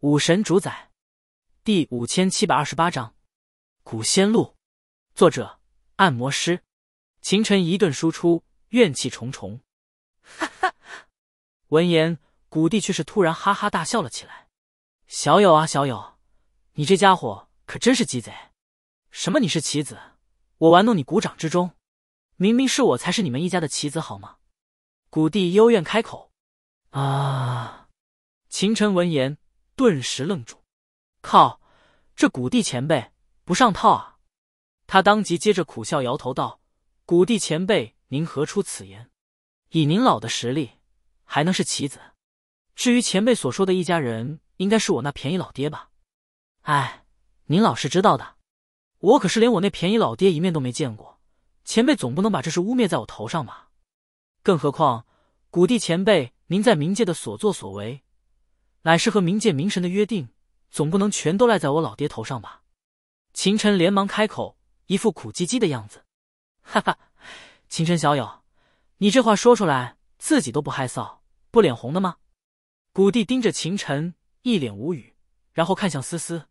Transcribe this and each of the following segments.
武神主宰，第五千七百二十八章《古仙路》，作者：按摩师。秦尘一顿输出，怨气重重。哈哈！闻言，古帝却是突然哈哈大笑了起来：“小友啊，小友，你这家伙可真是鸡贼！什么你是棋子，我玩弄你股掌之中，明明是我才是你们一家的棋子，好吗？”古帝幽怨开口：“啊！”秦尘闻言。顿时愣住，靠！这古帝前辈不上套啊！他当即接着苦笑摇头道：“古帝前辈，您何出此言？以您老的实力，还能是棋子？至于前辈所说的一家人，应该是我那便宜老爹吧？哎，您老是知道的，我可是连我那便宜老爹一面都没见过。前辈总不能把这事污蔑在我头上吧？更何况，古帝前辈，您在冥界的所作所为……”乃是和冥界冥神的约定，总不能全都赖在我老爹头上吧？秦尘连忙开口，一副苦唧唧的样子。哈哈，秦尘小友，你这话说出来，自己都不害臊、不脸红的吗？古帝盯着秦尘，一脸无语，然后看向思思：“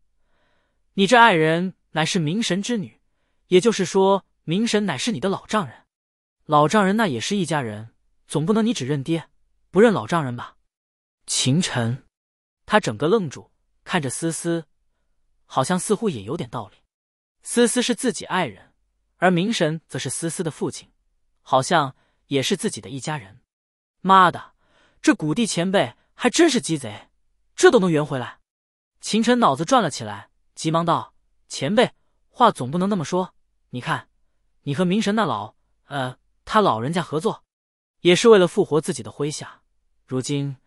你这爱人乃是冥神之女，也就是说，冥神乃是你的老丈人。老丈人那也是一家人，总不能你只认爹，不认老丈人吧？”秦尘。他整个愣住，看着思思，好像似乎也有点道理。思思是自己爱人，而明神则是思思的父亲，好像也是自己的一家人。妈的，这古帝前辈还真是鸡贼，这都能圆回来！秦晨脑子转了起来，急忙道：“前辈，话总不能那么说。你看，你和明神那老……呃，他老人家合作，也是为了复活自己的麾下。如今，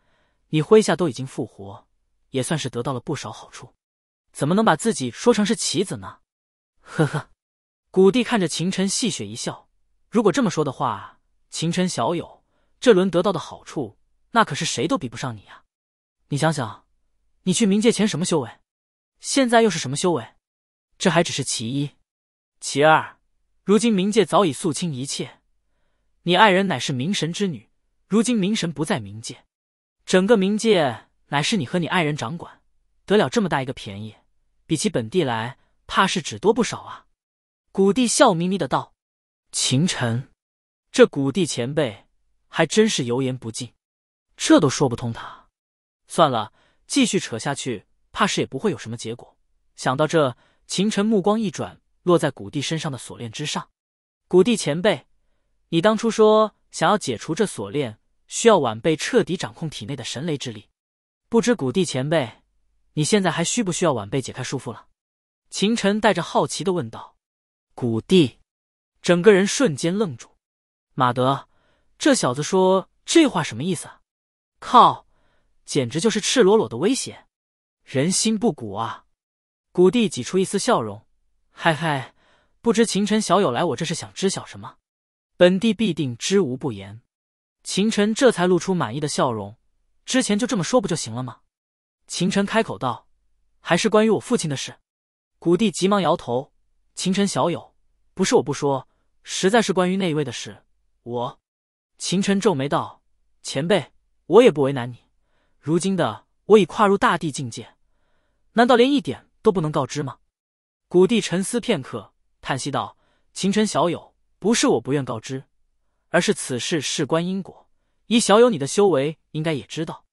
你麾下都已经复活。”也算是得到了不少好处，怎么能把自己说成是棋子呢？呵呵，古帝看着秦尘，戏谑一笑。如果这么说的话，秦尘小友，这轮得到的好处，那可是谁都比不上你呀。你想想，你去冥界前什么修为？现在又是什么修为？这还只是其一，其二，如今冥界早已肃清一切，你爱人乃是冥神之女，如今冥神不在冥界，整个冥界。乃是你和你爱人掌管得了这么大一个便宜，比起本地来，怕是只多不少啊！古帝笑眯眯的道：“秦晨，这古帝前辈还真是油盐不进，这都说不通他。算了，继续扯下去，怕是也不会有什么结果。”想到这，秦晨目光一转，落在古帝身上的锁链之上：“古帝前辈，你当初说想要解除这锁链，需要晚辈彻底掌控体内的神雷之力。”不知古帝前辈，你现在还需不需要晚辈解开束缚了？秦尘带着好奇的问道。古帝，整个人瞬间愣住。马德，这小子说这话什么意思啊？靠，简直就是赤裸裸的威胁！人心不古啊！古帝挤出一丝笑容，嗨嗨，不知秦尘小友来我这是想知晓什么，本帝必定知无不言。秦尘这才露出满意的笑容。之前就这么说不就行了吗？秦晨开口道，还是关于我父亲的事。古帝急忙摇头，秦晨小友，不是我不说，实在是关于那一位的事。我，秦晨皱眉道，前辈，我也不为难你。如今的我已跨入大地境界，难道连一点都不能告知吗？古帝沉思片刻，叹息道，秦晨小友，不是我不愿告知，而是此事事关因果。以小友你的修为，应该也知道，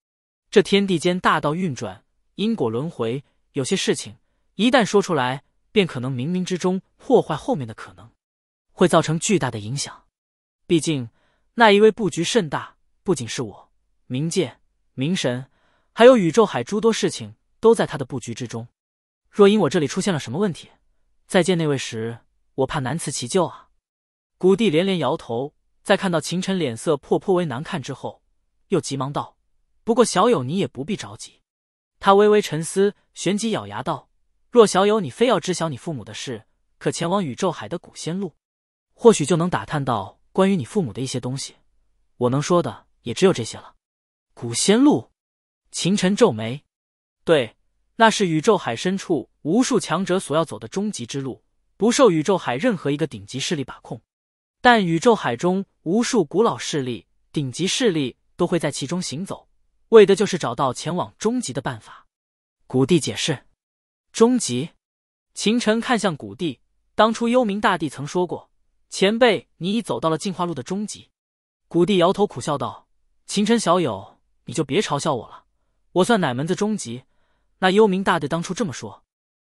这天地间大道运转、因果轮回，有些事情一旦说出来，便可能冥冥之中破坏后面的可能，会造成巨大的影响。毕竟那一位布局甚大，不仅是我，冥界、冥神，还有宇宙海诸多事情都在他的布局之中。若因我这里出现了什么问题，再见那位时，我怕难辞其咎啊！古帝连连摇头。在看到秦晨脸色颇颇为难看之后，又急忙道：“不过小友你也不必着急。”他微微沉思，旋即咬牙道：“若小友你非要知晓你父母的事，可前往宇宙海的古仙路，或许就能打探到关于你父母的一些东西。我能说的也只有这些了。”古仙路，秦晨皱眉：“对，那是宇宙海深处无数强者所要走的终极之路，不受宇宙海任何一个顶级势力把控。”但宇宙海中无数古老势力、顶级势力都会在其中行走，为的就是找到前往终极的办法。古帝解释：“终极。”秦尘看向古帝，当初幽冥大帝曾说过：“前辈，你已走到了进化路的终极。”古帝摇头苦笑道：“秦尘小友，你就别嘲笑我了，我算哪门子终极？那幽冥大帝当初这么说，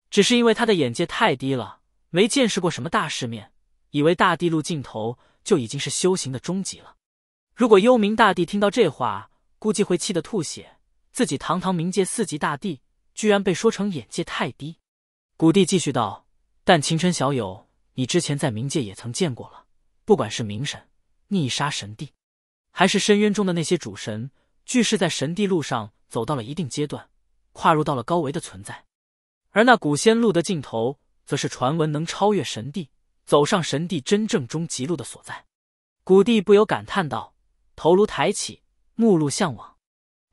只是因为他的眼界太低了，没见识过什么大世面。”以为大地路尽头就已经是修行的终极了。如果幽冥大帝听到这话，估计会气得吐血。自己堂堂冥界四级大帝，居然被说成眼界太低。古帝继续道：“但秦尘小友，你之前在冥界也曾见过了，不管是冥神、逆杀神帝，还是深渊中的那些主神，俱是在神帝路上走到了一定阶段，跨入到了高维的存在。而那古仙路的尽头，则是传闻能超越神帝。”走上神帝真正终极路的所在，古帝不由感叹道：“头颅抬起，目露向往。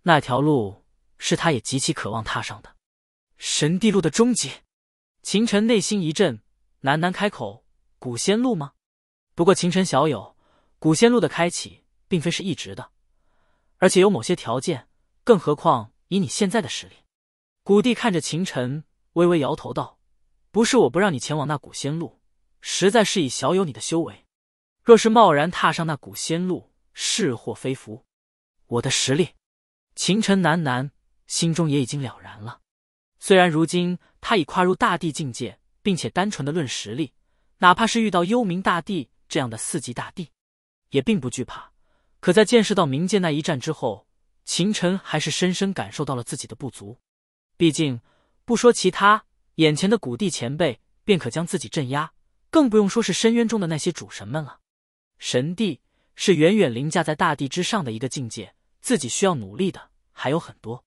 那条路是他也极其渴望踏上的神帝路的终极。”秦尘内心一震，喃喃开口：“古仙路吗？不过秦尘小友，古仙路的开启并非是一直的，而且有某些条件。更何况以你现在的实力。”古帝看着秦尘，微微摇头道：“不是我不让你前往那古仙路。”实在是以小友你的修为，若是贸然踏上那古仙路，是祸非福。我的实力，秦尘喃喃，心中也已经了然了。虽然如今他已跨入大帝境界，并且单纯的论实力，哪怕是遇到幽冥大帝这样的四级大帝，也并不惧怕。可在见识到冥界那一战之后，秦尘还是深深感受到了自己的不足。毕竟不说其他，眼前的古帝前辈便可将自己镇压。更不用说是深渊中的那些主神们了，神帝是远远凌驾在大地之上的一个境界，自己需要努力的还有很多。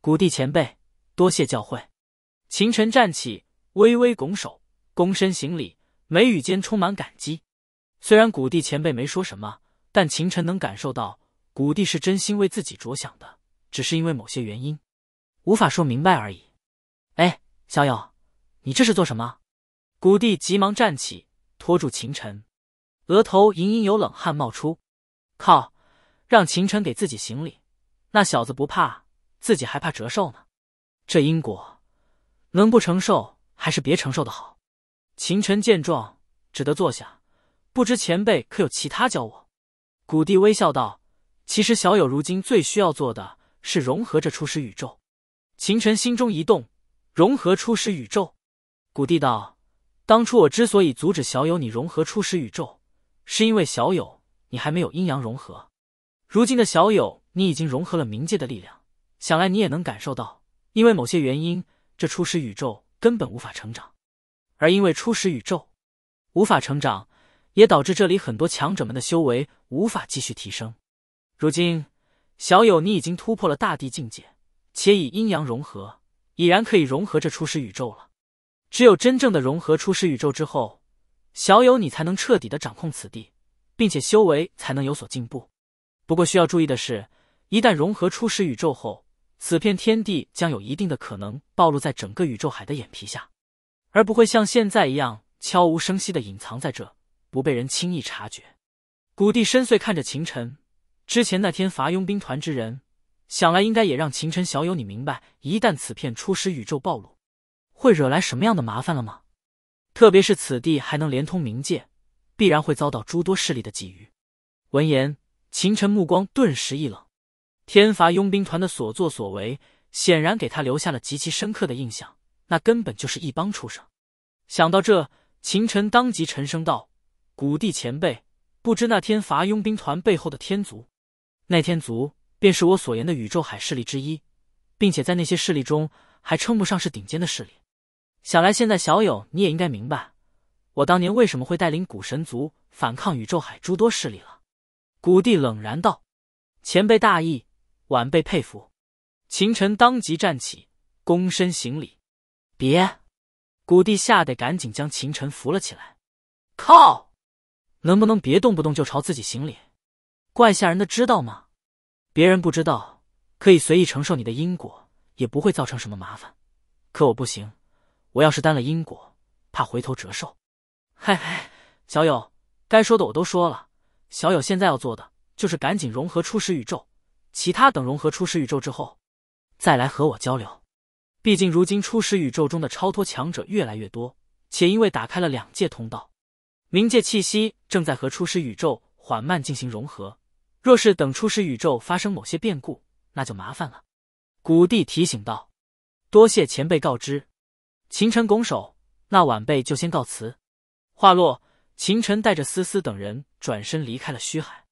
古帝前辈，多谢教诲。秦尘站起，微微拱手，躬身行礼，眉宇间充满感激。虽然古帝前辈没说什么，但秦尘能感受到，古帝是真心为自己着想的，只是因为某些原因，无法说明白而已。哎，小友，你这是做什么？古帝急忙站起，拖住秦尘，额头隐隐有冷汗冒出。靠，让秦尘给自己行礼，那小子不怕，自己还怕折寿呢。这因果能不承受，还是别承受的好。秦尘见状，只得坐下。不知前辈可有其他教我？古帝微笑道：“其实小友如今最需要做的是融合这初始宇宙。”秦尘心中一动，融合初始宇宙。古帝道。当初我之所以阻止小友你融合初始宇宙，是因为小友你还没有阴阳融合。如今的小友你已经融合了冥界的力量，想来你也能感受到，因为某些原因，这初始宇宙根本无法成长。而因为初始宇宙无法成长，也导致这里很多强者们的修为无法继续提升。如今，小友你已经突破了大地境界，且以阴阳融合，已然可以融合这初始宇宙了。只有真正的融合初始宇宙之后，小友你才能彻底的掌控此地，并且修为才能有所进步。不过需要注意的是，一旦融合初始宇宙后，此片天地将有一定的可能暴露在整个宇宙海的眼皮下，而不会像现在一样悄无声息的隐藏在这，不被人轻易察觉。古帝深邃看着秦尘，之前那天伐佣兵团之人，想来应该也让秦尘小友你明白，一旦此片初始宇宙暴露。会惹来什么样的麻烦了吗？特别是此地还能连通冥界，必然会遭到诸多势力的觊觎。闻言，秦尘目光顿时一冷。天罚佣兵团的所作所为，显然给他留下了极其深刻的印象。那根本就是一帮畜生。想到这，秦尘当即沉声道：“古帝前辈，不知那天罚佣兵团背后的天族？那天族便是我所言的宇宙海势力之一，并且在那些势力中还称不上是顶尖的势力。”想来现在小友你也应该明白，我当年为什么会带领古神族反抗宇宙海诸多势力了。古帝冷然道：“前辈大义，晚辈佩服。”秦尘当即站起，躬身行礼。别！古帝吓得赶紧将秦尘扶了起来。靠！能不能别动不动就朝自己行礼？怪吓人的，知道吗？别人不知道，可以随意承受你的因果，也不会造成什么麻烦。可我不行。我要是担了因果，怕回头折寿。嗨嗨，小友，该说的我都说了，小友现在要做的就是赶紧融合初始宇宙，其他等融合初始宇宙之后，再来和我交流。毕竟如今初始宇宙中的超脱强者越来越多，且因为打开了两界通道，冥界气息正在和初始宇宙缓慢进行融合。若是等初始宇宙发生某些变故，那就麻烦了。古帝提醒道：“多谢前辈告知。”秦尘拱手，那晚辈就先告辞。话落，秦尘带着思思等人转身离开了虚海。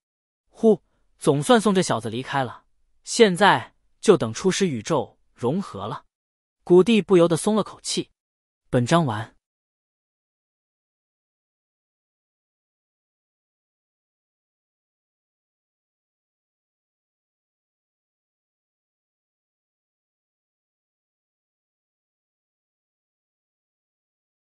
呼，总算送这小子离开了，现在就等初始宇宙融合了。古帝不由得松了口气。本章完。